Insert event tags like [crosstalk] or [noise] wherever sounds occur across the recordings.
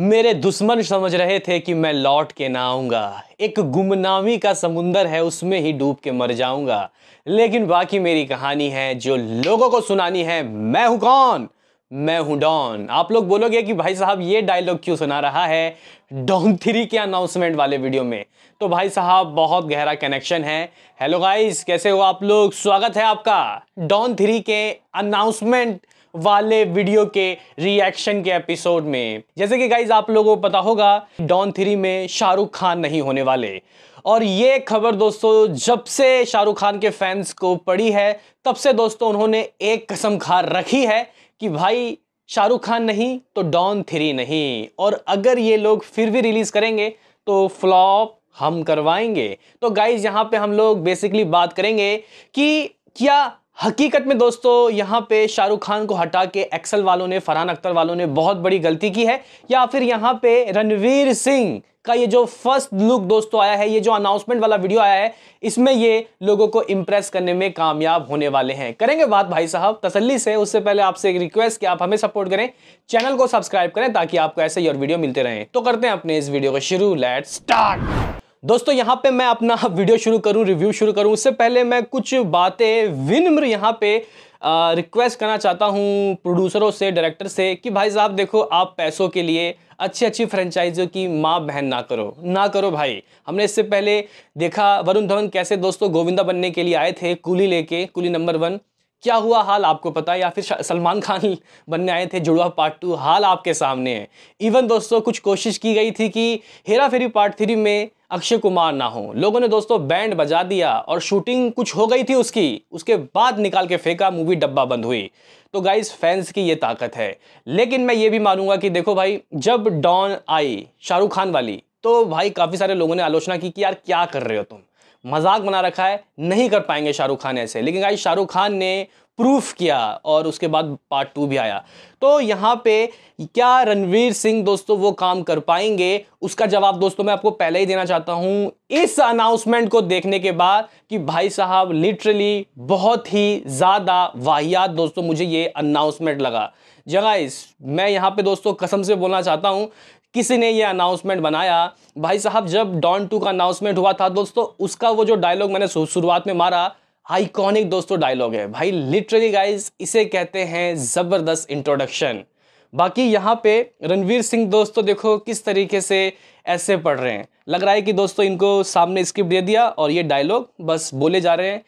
मेरे दुश्मन समझ रहे थे कि मैं लौट के ना आऊँगा एक गुमनामी का समुंदर है उसमें ही डूब के मर जाऊँगा लेकिन बाकी मेरी कहानी है जो लोगों को सुनानी है मैं हूँ कौन मैं हूँ डॉन आप लोग बोलोगे कि भाई साहब ये डायलॉग क्यों सुना रहा है डॉन थ्री के अनाउंसमेंट वाले वीडियो में तो भाई साहब बहुत गहरा कनेक्शन है हेलो गाइस कैसे हो आप लोग स्वागत है आपका डॉन थ्री के अनाउंसमेंट वाले वीडियो के रिएक्शन के एपिसोड में जैसे कि गाइज आप लोगों को पता होगा डॉन थ्री में शाहरुख खान नहीं होने वाले और ये खबर दोस्तों जब से शाहरुख खान के फैंस को पड़ी है तब से दोस्तों उन्होंने एक कसम खा रखी है कि भाई शाहरुख खान नहीं तो डॉन थ्री नहीं और अगर ये लोग फिर भी रिलीज़ करेंगे तो फ्लॉप हम करवाएंगे तो गाइज यहाँ पे हम लोग बेसिकली बात करेंगे कि क्या हकीकत में दोस्तों यहाँ पे शाहरुख खान को हटा के एक्सल वालों ने फरहान अख्तर वालों ने बहुत बड़ी गलती की है या फिर यहाँ पे रणवीर सिंह का ये जो फर्स्ट लुक दोस्तों आया है ये जो अनाउंसमेंट वाला वीडियो आया है इसमें ये लोगों को इम्प्रेस करने में कामयाब होने वाले हैं करेंगे बात भाई साहब तसल्ली से उससे पहले आपसे एक रिक्वेस्ट कि आप हमें सपोर्ट करें चैनल को सब्सक्राइब करें ताकि आपको ऐसे ही और वीडियो मिलते रहें तो करते हैं अपने इस वीडियो को शुरू लेट स्टार्ट दोस्तों यहाँ पे मैं अपना [laughs] वीडियो शुरू करूँ रिव्यू शुरू करूँ उससे पहले मैं कुछ बातें विनम्र यहाँ पे रिक्वेस्ट करना चाहता हूँ प्रोड्यूसरों से डायरेक्टर से कि भाई साहब देखो आप पैसों के लिए अच्छी अच्छी फ्रेंचाइजियों की माँ बहन ना करो ना करो भाई हमने इससे पहले देखा वरुण धवन कैसे दोस्तों गोविंदा बनने के लिए आए थे कुली लेके कुली नंबर वन क्या हुआ हाल आपको पता है या फिर सलमान खान [laughs] बनने आए थे जुड़वा पार्ट टू हाल आपके सामने है इवन दोस्तों कुछ कोशिश की गई थी कि हेरा फेरी पार्ट थ्री में अक्षय कुमार ना हो लोगों ने दोस्तों बैंड बजा दिया और शूटिंग कुछ हो गई थी उसकी उसके बाद निकाल के फेंका मूवी डब्बा बंद हुई तो गाइज फैंस की ये ताकत है लेकिन मैं ये भी मानूंगा कि देखो भाई जब डॉन आई शाहरुख खान वाली तो भाई काफ़ी सारे लोगों ने आलोचना की कि यार क्या कर रहे हो तुम मजाक बना रखा है नहीं कर पाएंगे शाहरुख खान ऐसे लेकिन गाइज शाहरुख खान ने प्रूफ किया और उसके बाद पार्ट टू भी आया तो यहाँ पे क्या रणवीर सिंह दोस्तों वो काम कर पाएंगे उसका जवाब दोस्तों मैं आपको पहले ही देना चाहता हूँ इस अनाउंसमेंट को देखने के बाद कि भाई साहब लिटरली बहुत ही ज़्यादा वाहियात दोस्तों मुझे ये अनाउंसमेंट लगा जगाइस मैं यहाँ पे दोस्तों कसम से बोलना चाहता हूँ किसी ने ये अनाउंसमेंट बनाया भाई साहब जब डॉन टू का अनाउंसमेंट हुआ था दोस्तों उसका वो जो डायलॉग मैंने शुरुआत में मारा आइकॉनिक दोस्तों डायलॉग है भाई लिटरली गाइज इसे कहते हैं ज़बरदस्त इंट्रोडक्शन बाकी यहाँ पे रणवीर सिंह दोस्तों देखो किस तरीके से ऐसे पढ़ रहे हैं लग रहा है कि दोस्तों इनको सामने स्क्रिप्ट दे दिया और ये डायलॉग बस बोले जा रहे हैं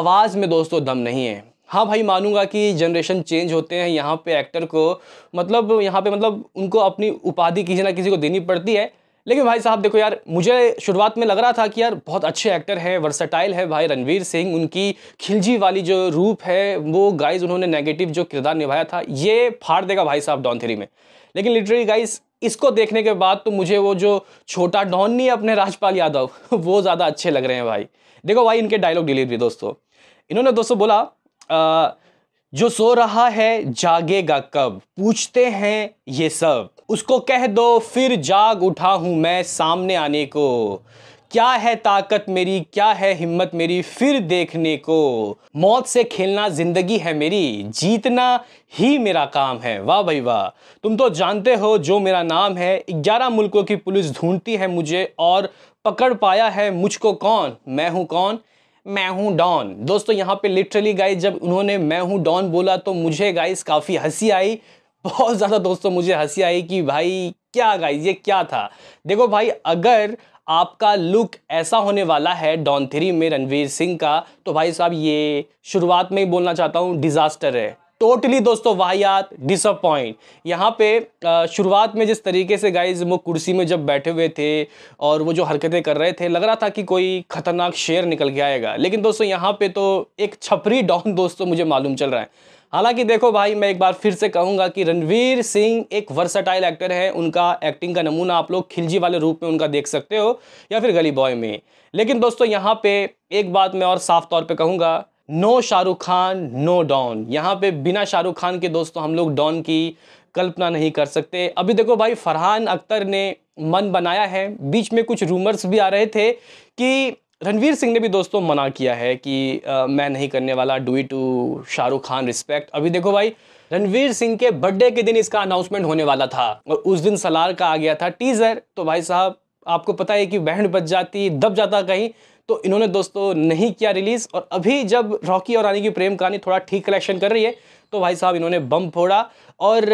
आवाज़ में दोस्तों दम नहीं है हाँ भाई मानूंगा कि जनरेशन चेंज होते हैं यहाँ पे एक्टर को मतलब यहाँ पे मतलब उनको अपनी उपाधि किसी ना किसी को देनी पड़ती है लेकिन भाई साहब देखो यार मुझे शुरुआत में लग रहा था कि यार बहुत अच्छे एक्टर हैं वर्सटाइल है भाई रणवीर सिंह उनकी खिलजी वाली जो रूप है वो गाइज उन्होंने नेगेटिव जो किरदार निभाया था ये फाड़ देगा भाई साहब डॉन थ्री में लेकिन लिटरली गाइज इसको देखने के बाद तो मुझे वो जो छोटा डॉन नहीं अपने राजपाल यादव [laughs] वो ज़्यादा अच्छे लग रहे हैं भाई देखो भाई इनके डायलॉग डिलीवरी दोस्तों इन्होंने दोस्तों बोला आ, जो सो रहा है जागेगा कब पूछते हैं ये सब उसको कह दो फिर जाग उठा हूं मैं सामने आने को क्या है ताकत मेरी क्या है हिम्मत मेरी फिर देखने को मौत से खेलना जिंदगी है मेरी जीतना ही मेरा काम है वाह भाई वाह तुम तो जानते हो जो मेरा नाम है ग्यारह मुल्कों की पुलिस ढूंढती है मुझे और पकड़ पाया है मुझको कौन मैं हूँ कौन मैं हूं डॉन दोस्तों यहाँ पे लिटरली गाइस जब उन्होंने मैं हूं डॉन बोला तो मुझे गाइस काफ़ी हंसी आई बहुत ज़्यादा दोस्तों मुझे हंसी आई कि भाई क्या गाइस ये क्या था देखो भाई अगर आपका लुक ऐसा होने वाला है डॉन थ्री में रणवीर सिंह का तो भाई साहब ये शुरुआत में ही बोलना चाहता हूँ डिज़ास्टर है टोटली दोस्तों वाहियात डिसअपॉइंट यहाँ पे शुरुआत में जिस तरीके से गाइज वो कुर्सी में जब बैठे हुए थे और वो जो हरकतें कर रहे थे लग रहा था कि कोई ख़तरनाक शेर निकल के आएगा लेकिन दोस्तों यहाँ पे तो एक छपरी डॉन दोस्तों मुझे मालूम चल रहा है हालांकि देखो भाई मैं एक बार फिर से कहूँगा कि रणवीर सिंह एक वर्सटाइल एक्टर है उनका एक्टिंग का नमूना आप लोग खिलजी वाले रूप में उनका देख सकते हो या फिर गली बॉय में लेकिन दोस्तों यहाँ पे एक बात मैं और साफ तौर पे कहूँगा नो शाहरुख खान नो डॉन यहाँ पे बिना शाहरुख खान के दोस्तों हम लोग डॉन की कल्पना नहीं कर सकते अभी देखो भाई फरहान अख्तर ने मन बनाया है बीच में कुछ रूमर्स भी आ रहे थे कि रणवीर सिंह ने भी दोस्तों मना किया है कि आ, मैं नहीं करने वाला due to Shahrukh Khan respect अभी देखो भाई रणवीर सिंह के बर्थडे के दिन इसका अनाउंसमेंट होने वाला था और उस दिन सलार का आ गया था टीजर तो भाई साहब आपको पता है कि बहन बच जाती दब जाता कहीं तो इन्होंने दोस्तों नहीं किया रिलीज़ और अभी जब रॉकी और रानी की प्रेम कहानी थोड़ा ठीक कलेक्शन कर रही है तो भाई साहब इन्होंने बम फोड़ा और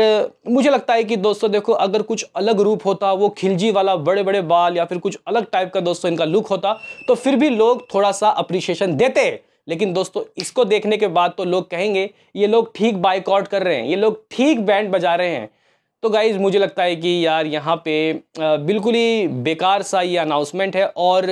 मुझे लगता है कि दोस्तों देखो अगर कुछ अलग रूप होता वो खिलजी वाला बड़े बड़े बाल या फिर कुछ अलग टाइप का दोस्तों इनका लुक होता तो फिर भी लोग थोड़ा सा अप्रिशिएशन देते लेकिन दोस्तों इसको देखने के बाद तो लोग कहेंगे ये लोग ठीक बाइकआउट कर रहे हैं ये लोग ठीक बैंड बजा रहे हैं तो गाइज़ मुझे लगता है कि यार यहाँ पे बिल्कुल ही बेकार सा ये अनाउंसमेंट है और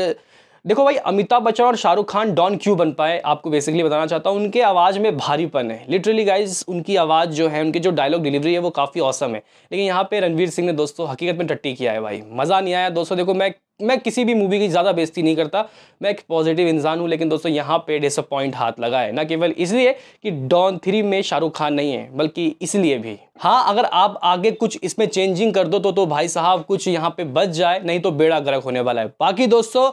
देखो भाई अमिताभ बच्चन और शाहरुख खान डॉन क्यों बन पाए आपको बेसिकली बताना चाहता हूँ उनके आवाज़ में भारीपन है लिटरली गाइज उनकी आवाज़ जो है उनके जो डायलॉग डिलीवरी है वो काफ़ी औसम है लेकिन यहाँ पे रणवीर सिंह ने दोस्तों हकीकत में टट्टी किया है भाई मज़ा नहीं आया दोस्तों देखो मैं मैं किसी भी मूवी की ज़्यादा बेजती नहीं करता मैं एक पॉजिटिव इंसान हूँ लेकिन दोस्तों यहाँ पे डिसअपॉइंट हाथ लगा है ना केवल इसलिए कि डॉन थ्री में शाहरुख खान नहीं है बल्कि इसलिए भी हाँ अगर आप आगे कुछ इसमें चेंजिंग कर दो तो तो भाई साहब कुछ यहाँ पे बच जाए नहीं तो बेड़ा गर्क होने वाला है बाकी दोस्तों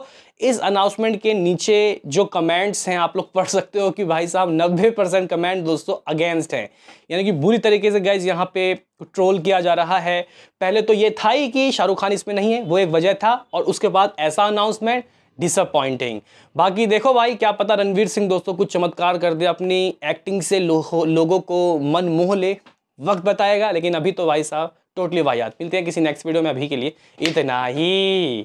इस अनाउंसमेंट के नीचे जो कमेंट्स हैं आप लोग पढ़ सकते हो कि भाई साहब नब्बे परसेंट कमेंट दोस्तों अगेंस्ट हैं यानी कि बुरी तरीके से गैस यहाँ पे ट्रोल किया जा रहा है पहले तो ये था ही कि शाहरुख खान इसमें नहीं है वो एक वजह था और उसके बाद ऐसा अनाउंसमेंट डिसअपॉइंटिंग बाकी देखो भाई क्या पता रणवीर सिंह दोस्तों कुछ चमत्कार कर दे अपनी एक्टिंग से लो, लोगों को मन मोह ले वक्त बताएगा लेकिन अभी तो भाई साहब टोटली वाहियात मिलते हैं किसी नेक्स्ट वीडियो में अभी के लिए इतना ही